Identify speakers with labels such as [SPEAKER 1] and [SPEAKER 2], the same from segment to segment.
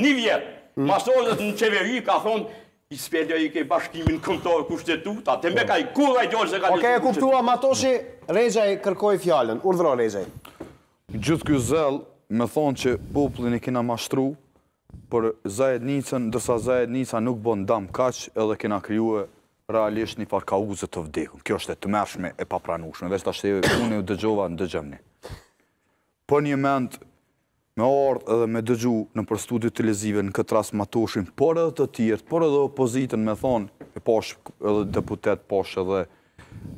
[SPEAKER 1] një vjetë, masozës në qeveri ka thonë, i spedja i ke bashkimin këntorë, kushtetuta, atë me ka i kura i gjojë se ka po kushtetut. Ok, e kuptua, Matoshi, Rejaj kërkoj fjallën, urdhro Rejaj. Gjithë kjo zëllë me thonë që poplin e kina mashtru, për Zajet Nicën, ndërsa Zajet Nica nuk bon dam kaq edhe kena kryuë realisht një farka uzët të vdekën. Kjo është e të mershme e papranushme, veç të ashtë e unë dëgjova në dëgjëmni. Për po një mendë, me ardhë edhe me dëgju në për studi të lezive në këtë ras matoshin, por edhe të tjertë, por edhe opozitën me thonë, e poshë edhe deputet poshë edhe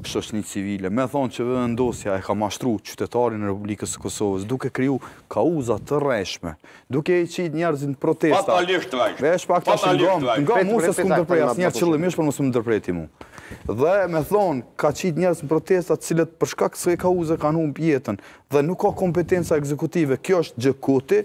[SPEAKER 1] shoshni civile, me thonë që vendosja e ka mashtru qytetarin e Republikës së Kosovës, duke kriju kauzat të reshme, duke e qitë njerëzin protesta. Fatalisht të vajsh. Vesh pak të shingom, nga mu se s'ku më dërprej, asë njerë qëllë mishë, për mësë më dërprejti mu. Dhe me thonë, ka qitë njerëz protesta protestat cilët përshka kësë e kauzë kanë humë pjetën, dhe nuk ka kompetenca ekzekutive, kjo është gjëkuti,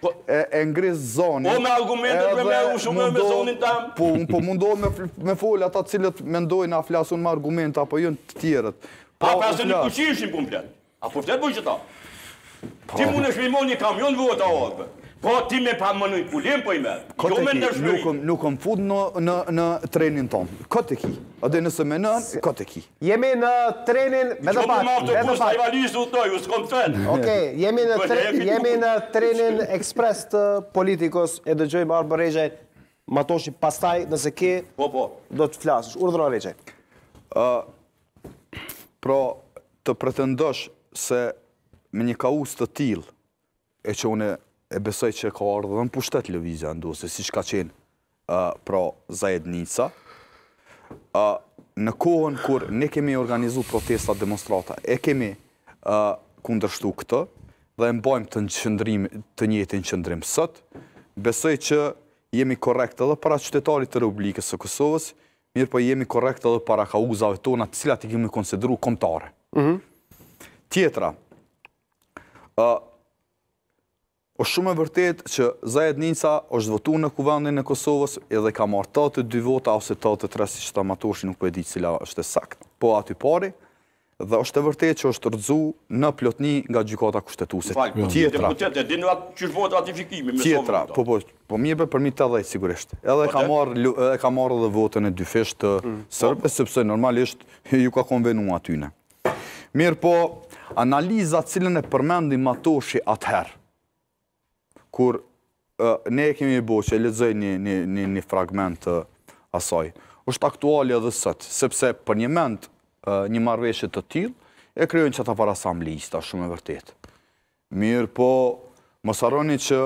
[SPEAKER 1] Po, e ngris zonin. Po me argumentet me me u shumë me zonin tam. Po, po mundohë me, me folë ata cilët mendojnë a flasun me argumenta, apo jënë jo të tjerët. Po, a pa se në kuqishin po më fletë? A po fletë bujë që ta? Po. Ti mund është me imon një kamion vëtë a orëve. Po, ti me pa më nëjë po i me. Jo me në Nuk më fut në trenin tonë. Këtë e ki. A dhe nësë me nënë, këtë e ki. Jemi në trenin... Me jo dhe pak, me dhe pak. Qo për maftë e pusë, i valisë u të dojë, u s'kom të fenë. Oke, jemi në trenin ekspres të politikos, e dhe gjojë marë bërrejgjaj, ma toshi pastaj, nëse ki, po, po. do të flasësh. Urë dhërë rejgjaj. Pro, të pretendosh se me një kaus të tilë, e që une e besoj që ka ardhë dhe në pushtet Lëvizja Ndose, si që ka qenë pra Zajed Nica. Në kohën kur ne kemi organizu protestat, demonstrata, e kemi kundrështu këtë dhe e mbojmë të një qëndrim, të njëtin qëndrim sët, besoj që jemi korekt edhe para qytetarit të Republikës së Kosovës, mirë po jemi korekt edhe para kauzave tona të cilat i kemi konsideru komptare. Mhm. Tjetra, O po shumë e vërtet që Zajet Ninca është votu në kuvendin e Kosovës edhe ka marrë të të dy vota ose të të tre si që ta matoshi nuk po e di cila është e sakt. Po aty pari dhe është e vërtet që është rëdzu në plotni nga gjykota kushtetuse. Po tjetra. Deputete, po dinu atë qështë votë ratifikimi me Po, po, po mi e për përmi të dhejtë sigurisht. Edhe ka marrë dhe votën e dyfisht të sërpe, mm. sëpse normalisht ju ka konvenu atyne. Mirë po, analiza cilën e përmendim matoshi atëherë, kur ne e kemi bo që e lezëj një, një, një, fragment të asaj, është aktuali edhe sëtë, sepse për një mend një marveshët të tilë, e kryojnë që ta para sam më lista, shumë e vërtet. Mirë po, më saroni që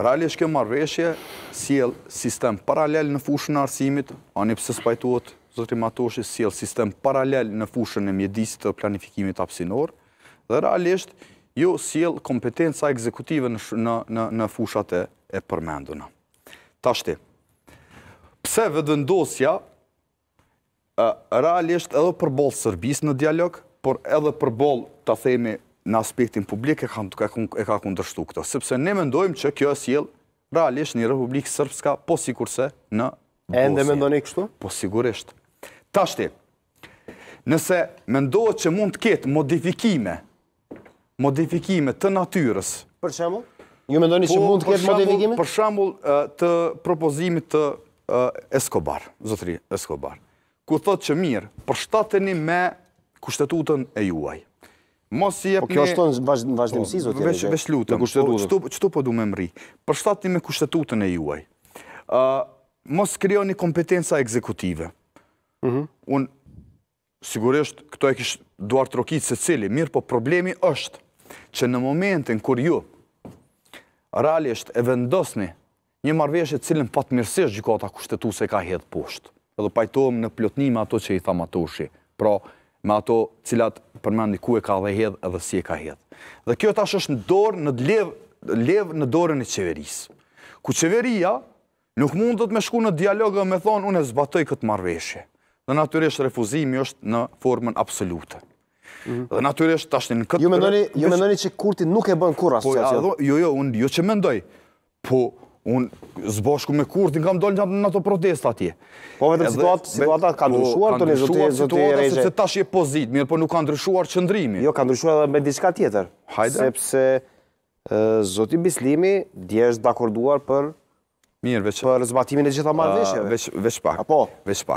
[SPEAKER 1] realisht kjo marveshje si sistem paralel në fushën arsimit, ani pëse spajtuot, zëtri Matoshi, si sistem paralel në fushën e mjedisit të planifikimit apsinor, dhe realisht ju jo s'jel kompetenca ekzekutive në fushat e përmenduna. Tashti, pse vëdëndosja realisht edhe për bolë sërbis në dialog, por edhe për bolë, të themi, në aspektin publik e ka kundrështu këto. Sëpse ne mendojmë që kjo e s'jel realisht një Republikë sërbska, po sikurse në Bosnë. E ndë me ndoni kështu? Po sigurisht. Tashti, nëse mendojt që mund të ketë modifikime modifikime të natyres. Për shambull? Një me ndoni që po, mund të ketë modifikime? Për shambull të propozimit të Eskobar, zotri Eskobar, ku thot që mirë, përshtateni me kushtetutën e juaj. Po kjo është tonë në vazhdimësi, zotri e Vesh lutëm, qëtu po du me mri? Përshtateni me kushtetutën e juaj. Mos kryo një kompetenca ekzekutive. Mhm. Unë, sigurisht, këto e kishë duartë rokitë se cili, mirë, po problemi është që në momentin kur ju realisht e vendosni një marveshje cilin pat mirësisht gjikota kushtetu se ka hedhë poshtë. Edhe pajtojmë në plotnime ato që i thamatoshi, pra me ato cilat përmendi ku e ka dhe hedhë edhe si e ka hedhë. Dhe kjo tash është në dorë në dlevë lev në dorën e qeverisë. Ku qeveria nuk mund të të me shku në dialogë dhe me thonë unë e zbatoj këtë marveshje. Dhe naturisht refuzimi është në formën absolutën. Mhm. Dhe natyrisht tash në këtë Ju jo mendoni, ju jo mendoni që Kurti nuk e bën kurrë asgjë. Po, jo, jo, unë jo që ndoj, Po, un zbashku me Kurti kam dol në ato protesta atje. Po vetëm situata, situata ka po, ndryshuar tonë zoti zoti Rexhe. Sepse tash je pozit, mirë, po nuk ka ndryshuar qëndrimi. Jo, ka ndryshuar edhe me diçka tjetër. Hajde. Sepse zoti Bislimi dje është dakorduar për mirë zbatimin e gjitha marrëveshjeve. Veç veç pak. veç pak.